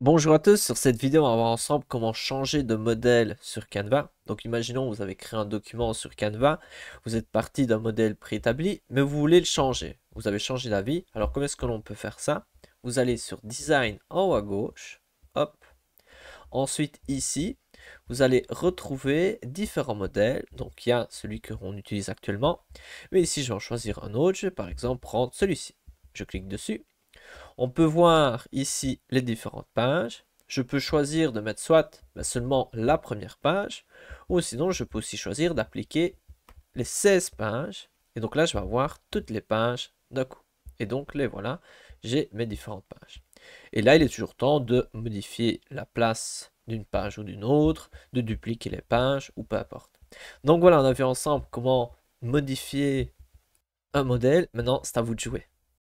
Bonjour à tous, sur cette vidéo on va voir ensemble comment changer de modèle sur Canva. Donc imaginons vous avez créé un document sur Canva, vous êtes parti d'un modèle préétabli, mais vous voulez le changer. Vous avez changé d'avis, alors comment est-ce que l'on peut faire ça Vous allez sur Design en haut à gauche, hop. Ensuite ici, vous allez retrouver différents modèles. Donc il y a celui que l'on utilise actuellement, mais ici je vais en choisir un autre, je vais par exemple prendre celui-ci. Je clique dessus on peut voir ici les différentes pages. Je peux choisir de mettre soit bah, seulement la première page, ou sinon je peux aussi choisir d'appliquer les 16 pages. Et donc là, je vais avoir toutes les pages d'un coup. Et donc les voilà, j'ai mes différentes pages. Et là, il est toujours temps de modifier la place d'une page ou d'une autre, de dupliquer les pages ou peu importe. Donc voilà, on a vu ensemble comment modifier un modèle. Maintenant, c'est à vous de jouer.